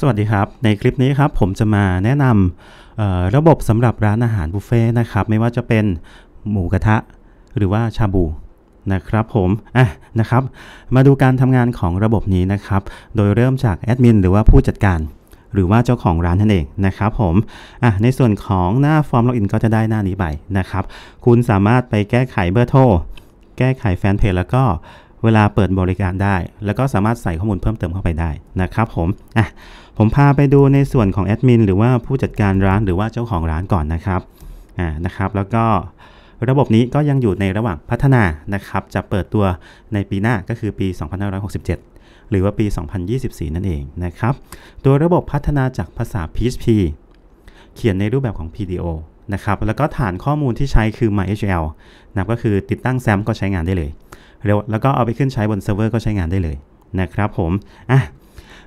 สวัสดีครับ ในคลิปนี้ครับผมจะมาแนะนำระบบสำหรับร้านอาหารบุฟเฟ่นะครับไม่ว่าจะเป็นหมูกระทะ หรือว่าชาบูนะครับผมอ่ะนะครับมาดูการทำงานของระบบนี้นะครับโดยเริ่มจากแอดมินหรือว่าผู้จัดการ หรือว่าเจ้าของร้านนั่นเองนะครับผมอ่ะในส่วนของหน้าฟอร์มล็อกอินก็จะได้หน้านี้ไปนะครับคุณสามารถไปแก้ไขเบอร์โทรแก้ไขแฟนเพจแล้วก็เวลาเปิดบริการได้ แล้วก็สามารถใส่ข้อมูลเพิ่มเติมเข้าไปได้ นะครับผมอ่ะผมพาไปดูในส่วนของแอดมินหรือว่าผู้จัดการร้านหรือว่าเจ้าของร้านก่อนนะครับอ่านะครับแล้วก็ระบบนี้ก็ยังอยู่ในระหว่างพัฒนานะครับจะเปิดตัวในปีหน้าก็คือปี 2567 หรือว่าปี 2024 นั่นเองนะครับตัวระบบพัฒนาจากภาษา PHP เขียนในรูปแบบของ PDO นะครับแล้วก็ฐานข้อมูลที่ใช้คือ MySQL นะก็คือติดตั้งแซมก็ใช้งานได้เลยแล้วก็เอาไปขึ้นใช้บนเซิร์ฟเวอร์ก็ใช้งานได้เลยนะครับผมอ่ะ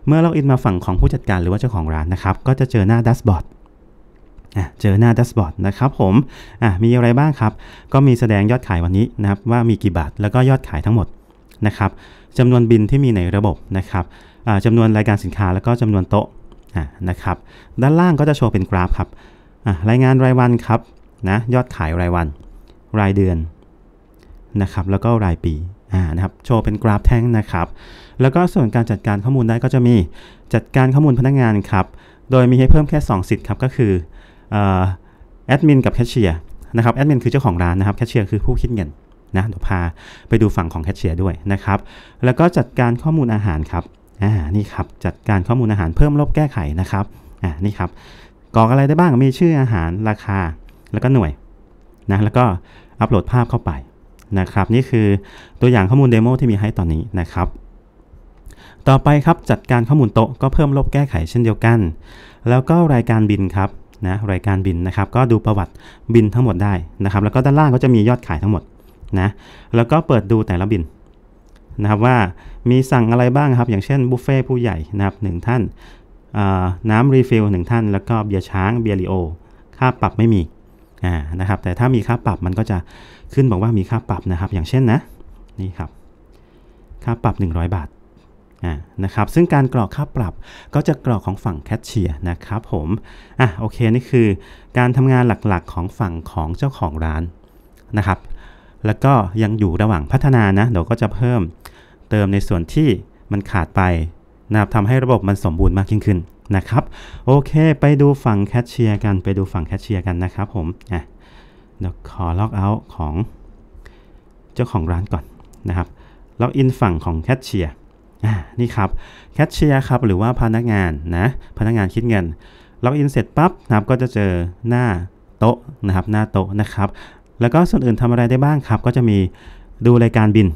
เมื่อเราอินมาฝั่งของผู้จัดการหรือว่าเจ้าของร้านนะครับ ก็จะเจอหน้าดัชบอร์ดเจอหน้าดัชบอร์ดนะครับผมอ่ะมีอะไรบ้างครับ ก็มีแสดงยอดขายวันนี้นะครับ ว่ามีกี่บาทแล้วก็ยอดขายทั้งหมดนะครับจำนวนบินที่มีในระบบนะครับจำนวนรายการสินค้าแล้วก็จำนวนโต๊ะนะครับด้านล่างก็จะโชว์เป็นกราฟครับรายงานรายวันครับนะยอดขายรายวัน รายเดือนนะครับแล้วก็รายปีนะครับโชว์เป็นกราฟแท่งนะครับ แล้วก็ส่วนการจัดการข้อมูลได้ก็จะมีจัดการข้อมูลพนักงานครับโดยมีให้เพิ่มแค่ 2 สิทธิ์ครับก็คือแอดมินกับแคชเชียร์นะครับแอดมินคือเจ้าของร้านนะครับแคชเชียร์คือผู้คิดเงินนะเดี๋ยวพาไปดูฝั่งของแคชเชียร์ด้วยนะครับแล้วก็จัดการข้อมูลอาหารครับอ่านี่ครับจัดการข้อมูลอาหารเพิ่มลบแก้ไขนะครับอ่านี่ครับกรอกอะไรได้บ้างมีชื่ออาหารราคาแล้วก็หน่วยนะแล้วก็อัปโหลดภาพเข้าไปนะครับนี่คือตัวอย่างข้อมูลเดโมที่มีให้ตอนนี้นะครับ ต่อไปครับจัดการข้อมูลโต๊ะก็เพิ่มลบแก้ไขเช่นเดียวกัน แล้วก็รายการบินครับนะรายการบินนะครับก็ดูประวัติบินทั้งหมดได้นะครับ แล้วก็ด้านล่างก็จะมียอดขายทั้งหมดนะแล้วก็เปิดดูแต่ละบินนะครับว่ามีสั่งอะไรบ้างครับอย่างเช่น บุฟเฟ่ผู้ใหญ่นะครับหนึ่งท่านน้ำรีฟิลหนึ่งท่านแล้วก็เบียร์ช้างเบียร์ลิโอค่าปรับไม่มีนะครับแต่ถ้ามีค่าปรับมันก็จะขึ้นบอกว่ามีค่าปรับนะครับอย่างเช่นนะ นี่ครับ ค่าปรับ 100 บาทะนะครับซึ่งการกรอกค่าปรับก็จะกรอกของฝั่งแคชเชียร์นะครับผมอ่ะโอเคนี่คือ การทำงานหลักๆของฝั่งของเจ้าของร้านนะครับ แล้วก็ยังอยู่ระหว่างพัฒนานะ เดี๋ยวก็จะเพิ่มเติมในส่วนที่มันขาดไป นะครับทำให้ระบบมันสมบูรณ์มากยิ่งขึ้นนะครับโอเคไปดูฝั่งแคชเชียร์กันไปดูฝั่งแคชเชียร์กันนะครับผมอ่ะเดี๋ยวขอล็อกเอาท์ของเจ้าของร้านก่อนนะครับ ล็อกอินฝั่งของแคชเชียร์นี่ครับแคชเชียร์ครับหรือว่าพนักงานนะ พนักงานคิดเงิน ล็อกอินเสร็จปั๊บนะครับก็จะเจอหน้าโต๊ะนะครับหน้าโต๊ะนะครับ แล้วก็ส่วนอื่นทำอะไรได้บ้างครับ ก็จะมีดูรายการบิน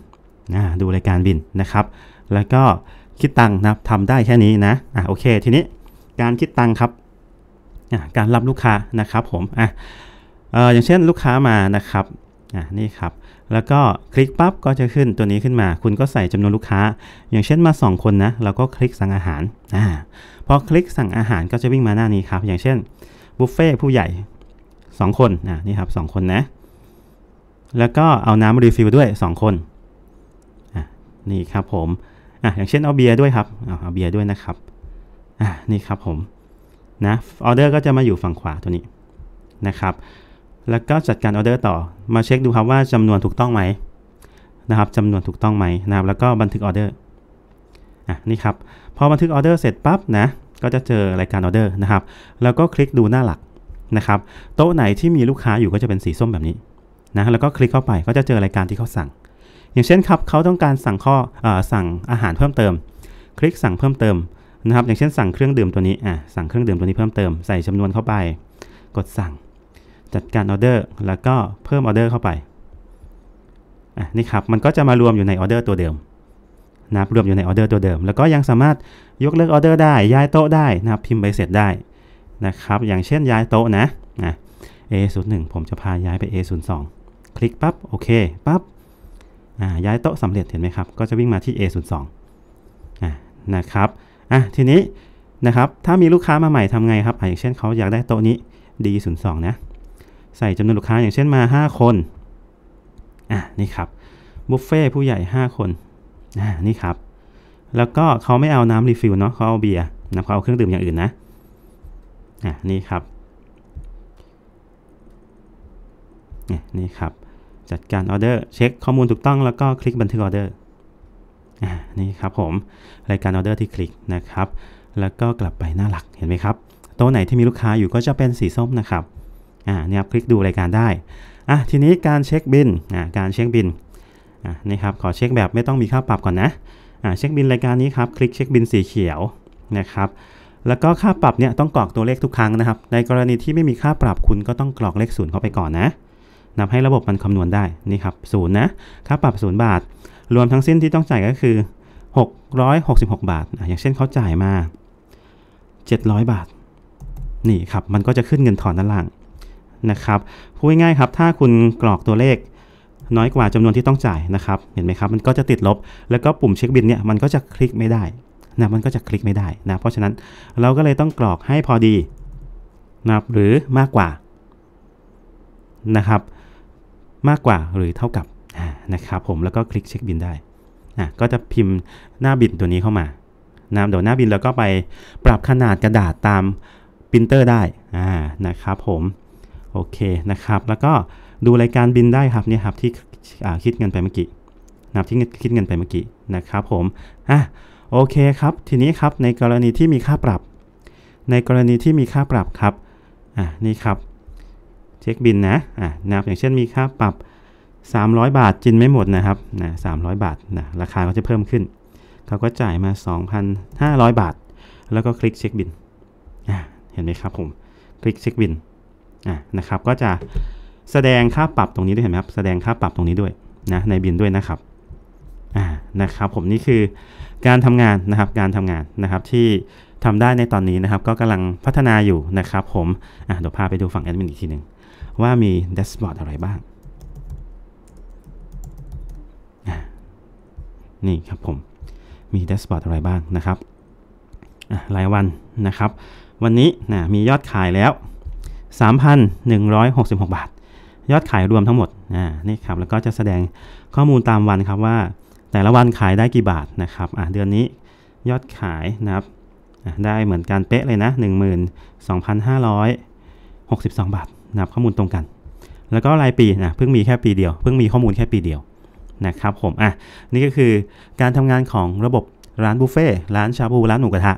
ดูรายการบินนะครับ แล้วก็คิดตังค์นะครับทำได้แค่นี้นะ อ่ะโอเคทีนี้การคิดตังค์ครับการรับลูกค้านะครับผม อ่ะอย่างเช่นลูกค้ามานะครับนี่ครับ แล้วก็คลิกปั๊บก็จะขึ้นตัวนี้ขึ้นมา คุณก็ใส่จำนวนลูกค้า อย่างเช่นมา 2 คนนะ เราก็คลิกสั่งอาหาร อ่า พอคลิกสั่งอาหารก็จะวิ่งมาหน้านี้ครับ อย่างเช่นบุฟเฟ่ผู้ใหญ่ 2 คนนะนี่ครับ2คนนะ แล้วก็เอาน้ำรีฟิลด้วย 2 คนนี่ครับผม อ่ะอย่างเช่นเอาเบียร์ด้วยครับ เอาเบียร์ด้วยนะครับ อ่ะนี่ครับผม นะออเดอร์ก็จะมาอยู่ฝั่งขวาตัวนี้นะครับแล้วก็จัดการออเดอร์ต่อมาเช็คดูครับว่าจำนวนถูกต้องไหมนะครับจำนวนถูกต้องไหมนะครับแล้วก็บันทึกออเดอร์อ่ะนี่ครับ พอบันทึกออเดอร์เสร็จปั๊บนะก็จะเจอรายการออเดอร์นะครับแล้วก็คลิกดูหน้าหลักนะครับโต๊ะไหนที่มีลูกค้าอยู่ก็จะเป็นสีส้มแบบนี้นะแล้วก็คลิกเข้าไปก็จะเจอรายการที่เขาสั่ง อย่างเช่นครับเขาต้องการสั่งข้ออสั่งอาหารเพิ่มเติม คลิกสั่งเพิ่มเติมนะครับอย่างเช่นสั่งเครื่องดื่มตัวนี้อ่ะสั่งเครื่องดื่มตัวนี้เพิ่มเติมใส่จำนวนเข้าไป กดสั่งจัดการออเดอร์แล้วก็เพิ่มออเดอร์เข้าไปอ่ะนี่ครับมันก็จะมารวมอยู่ในออเดอร์ตัวเดิมนะรวมอยู่ในออเดอร์ตัวเดิม แล้วก็ยังสามารถยกเลิกออเดอร์ได้ย้ายโต๊ะได้นะพิมพ์ใบเสร็จได้นะครับ อย่างเช่นย้ายโต๊ะนะนะ A01 ผมจะพาย้ายไป A02 คลิกปับ๊บโอเคปับ๊บย้ายโต๊ะสำเร็จเห็นไหมครับ ก็จะวิ่งมาที่ A02 นะครับอ่ะทีนี้นะครับถ้ามีลูกค้ามาใหม่ทำไงครับออย่างเช่นเขาอยากได้โต๊ะนี้ D02 นะใส่จำนวนลูกค้าอย่างเช่นมา 5 คน อ่ะนี่ครับบุฟเฟ่ผู้ใหญ่ 5 คน อ่ะนี่ครับ แล้วก็เขาไม่เอาน้ำรีฟิลเนาะเขาเอาเบียร์นะเขาเอาเครื่องดื่มอย่างอื่นนะ อ่ะนี่ครับนี่ครับ จัดการออเดอร์เช็คข้อมูลถูกต้อง แล้วก็คลิกบันทึกออเดอร์ อ่นี่ครับผมรายการออเดอร์ที่คลิกนะครับแล้วก็กลับไปหน้าหลักเห็นไหมครับ โต๊ะไหนที่มีลูกค้าอยู่ก็จะเป็นสีส้มนะครับอ่าเนี่ยครับ คลิกดูรายการได้ อ่ะ ทีนี้การเช็คบิน อ่าการเช็คบินอ่านี่ครับขอเช็คแบบไม่ต้องมีค่าปรับก่อนนะ อ่าเช็คบินรายการนี้ครับ คลิกเช็คบินสีเขียว นะครับ แล้วก็ค่าปรับเนี่ยต้องกรอกตัวเลขทุกครั้งนะครับ ในกรณีที่ไม่มีค่าปรับคุณก็ต้องกรอกเลขศูนย์เข้าไปก่อนนะนับให้ระบบมันคำนวณได้นี่ครับศูนย์นะค่าปรับศูนย์บาท รวมทั้งสิ้นที่ต้องจ่ายก็คือ 666 บาทอย่างเช่นเขาจ่ายมา 700 บาทนี่ครับมันก็จะขึ้นเงินถอนด้านล่างนะครับพูดง่ายๆครับถ้าคุณกรอกตัวเลขน้อยกว่าจำนวนที่ต้องจ่ายนะครับเห็นไหมครับมันก็จะติดลบแล้วก็ปุ่มเช็คบินเนี่ยมันก็จะคลิกไม่ได้นะมันก็จะคลิกไม่ได้นะเพราะฉะนั้นเราก็เลยต้องกรอกให้พอดีนะครับหรือมากกว่านะครับ มากกว่าหรือเท่ากับนะครับผมแล้ว ก็คลิกเช็คบินได้นะก็จะพิมพ์หน้าบินตัวนี้เข้ามานะเดี๋ยวหน้าบินเราก็ไปปรับขนาดกระดาษตามปรินเตอร์ได้นะครับ ผมโอเคนะครับ แล้วก็ดูรายการบินได้ครับเนี่ยครับที่คิดเงินไปเมื่อกี้นับที่คิดเงินไปเมื่อกี้นะครับผมอ่ะโอเคครับ ทีนี้ครับในกรณีที่มีค่าปรับ ในกรณีที่มีค่าปรับครับ อ่ะนี่ครับเช็คบินนะ อ่ะนับอย่างเช่นมีค่าปรับ 300 บาทจินไม่หมดนะครับนะสามบาทนะราคาก็จะเพิ่มขึ้น เขาก็จ่ายมา 2,500 บาท แล้วก็คลิกเช็คบินเห็นไหมครับผมคลิกเช็คบินนะครับก็จะแสดงค่าปรับตรงนี้ด้วยเห็นไหมครับแสดงค่าปรับตรงนี้ด้วยนะในบินด้วยนะครับอ่านะครับ ผมนี่คือการทำงานนะครับการทำงานนะครับที่ทำได้ในตอนนี้นะครับก็กำลังพัฒนาอยู่นะครับ ผมอ่เดี๋ยวพาไปดูฝั่งแอดมินอีกทีหนึ่งว่ามีแดชบอร์ดอะไรบ้างนี่ครับผม มีแดชบอร์ดอะไรบ้างนะครับรายวันนะครับ วันนี้นะมียอดขายแล้ว3,166 บาท ยอดขายรวมทั้งหมดอ่านี่ครับแล้วก็จะแสดงข้อมูลตามวันครับว่า แต่ละวันขายได้กี่บาทนะครับอ่าเดือนนี้ยอดขายนะครับได้เหมือนกันเป๊ะเลยนะ 12,562 บาทนะครับข้อมูลตรงกัน แล้วก็รายปีนะเพิ่งมีแค่ปีเดียวเพิ่งมีข้อมูลแค่ปีเดียวนะครับผมอ่ะนี่ก็คือการทำงานของระบบร้านบุฟเฟ่ร้านชาบูร้านหนูกระทะ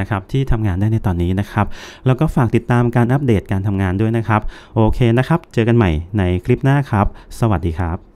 นะครับที่ทำงานได้ในตอนนี้นะครับแล้วก็ฝากติดตามการอัปเดตการทำงานด้วยนะครับ โอเคนะครับ เจอกันใหม่ในคลิปหน้าครับ สวัสดีครับ